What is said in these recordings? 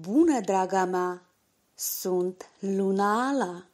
Bună, draga mea! Sunt Luna Ala!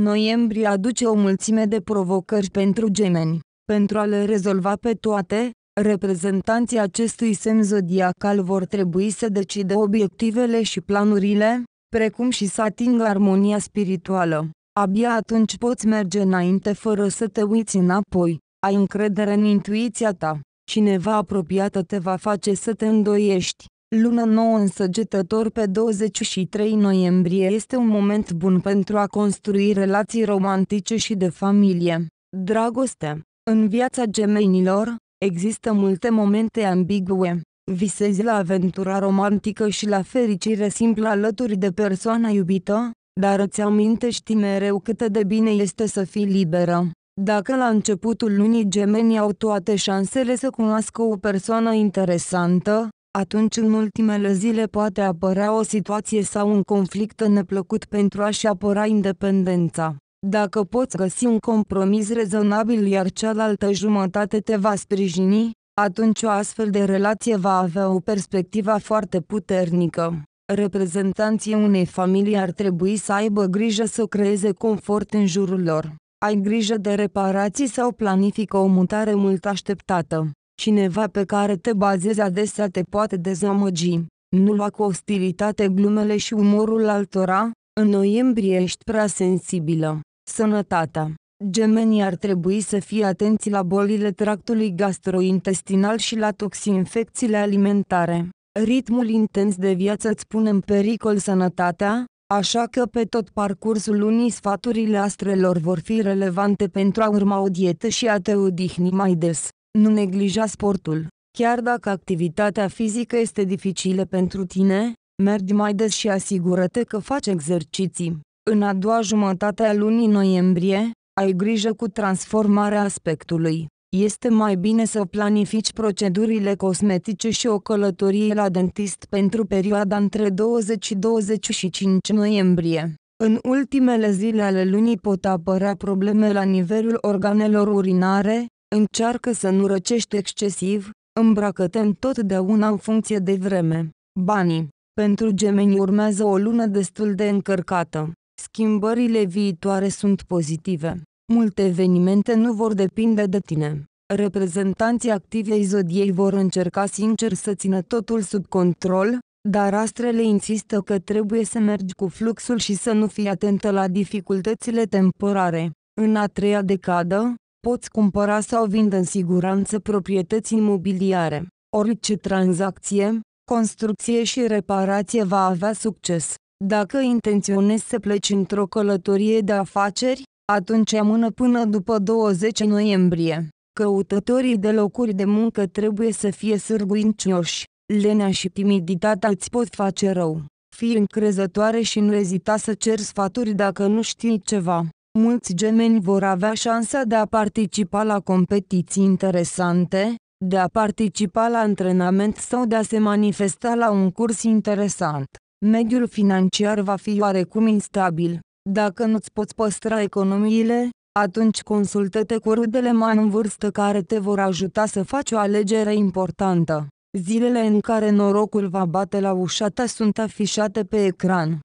Noiembrie aduce o mulțime de provocări pentru gemeni. Pentru a le rezolva pe toate, reprezentanții acestui semn zodiacal vor trebui să decidă obiectivele și planurile, precum și să atingă armonia spirituală. Abia atunci poți merge înainte fără să te uiți înapoi. Ai încredere în intuiția ta. Cineva apropiată te va face să te îndoiești. Luna nouă însăgetător pe 23 noiembrie este un moment bun pentru a construi relații romantice și de familie. Dragoste În viața gemenilor, există multe momente ambigue. Visezi la aventura romantică și la fericire simplă alături de persoana iubită, dar îți amintești mereu cât de bine este să fii liberă. Dacă la începutul lunii gemenii au toate șansele să cunoască o persoană interesantă, atunci în ultimele zile poate apărea o situație sau un conflict neplăcut pentru a-și apăra independența. Dacă poți găsi un compromis rezonabil iar cealaltă jumătate te va sprijini, atunci o astfel de relație va avea o perspectivă foarte puternică. Reprezentanții unei familii ar trebui să aibă grijă să creeze confort în jurul lor. Ai grijă de reparații sau planifică o mutare mult așteptată. Cineva pe care te bazezi adesea te poate dezamăgi. Nu lua cu ostilitate glumele și umorul altora, în noiembrie ești prea sensibilă. Sănătatea Gemenii ar trebui să fie atenți la bolile tractului gastrointestinal și la toxinfecțiile alimentare. Ritmul intens de viață îți pune în pericol sănătatea, Așa că pe tot parcursul lunii sfaturile astrelor vor fi relevante pentru a urma o dietă și a te odihni mai des. Nu neglija sportul. Chiar dacă activitatea fizică este dificilă pentru tine, mergi mai des și asigură-te că faci exerciții. În a doua jumătate a lunii noiembrie, ai grijă cu transformarea aspectului. Este mai bine să planifici procedurile cosmetice și o călătorie la dentist pentru perioada între 20 și 25 noiembrie. În ultimele zile ale lunii pot apărea probleme la nivelul organelor urinare, încearcă să nu răcești excesiv, îmbracă-te întotdeauna în funcție de vreme. Banii Pentru gemeni urmează o lună destul de încărcată. Schimbările viitoare sunt pozitive. Multe evenimente nu vor depinde de tine. Reprezentanții activei zodiei vor încerca sincer să țină totul sub control, dar astrele insistă că trebuie să mergi cu fluxul și să nu fii atentă la dificultățile temporare. În a treia decadă, poți cumpăra sau vinde în siguranță proprietăți imobiliare. Orice tranzacție, construcție și reparație va avea succes. Dacă intenționezi să pleci într-o călătorie de afaceri, atunci amână până după 20 noiembrie. Căutătorii de locuri de muncă trebuie să fie sârguincioși. Lenea și timiditatea îți pot face rău. Fii încrezătoare și nu ezita să ceri sfaturi dacă nu știi ceva. Mulți gemeni vor avea șansa de a participa la competiții interesante, de a participa la antrenament sau de a se manifesta la un curs interesant. Mediul financiar va fi oarecum instabil. Dacă nu-ți poți păstra economiile, atunci consultă-te cu rudele mai în vârstă care te vor ajuta să faci o alegere importantă. Zilele în care norocul va bate la ușa ta sunt afișate pe ecran.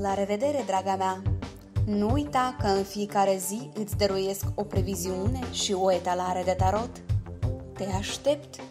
La revedere, draga mea! Nu uita că în fiecare zi îți dăruiesc o previziune și o etalare de tarot. Te aștept!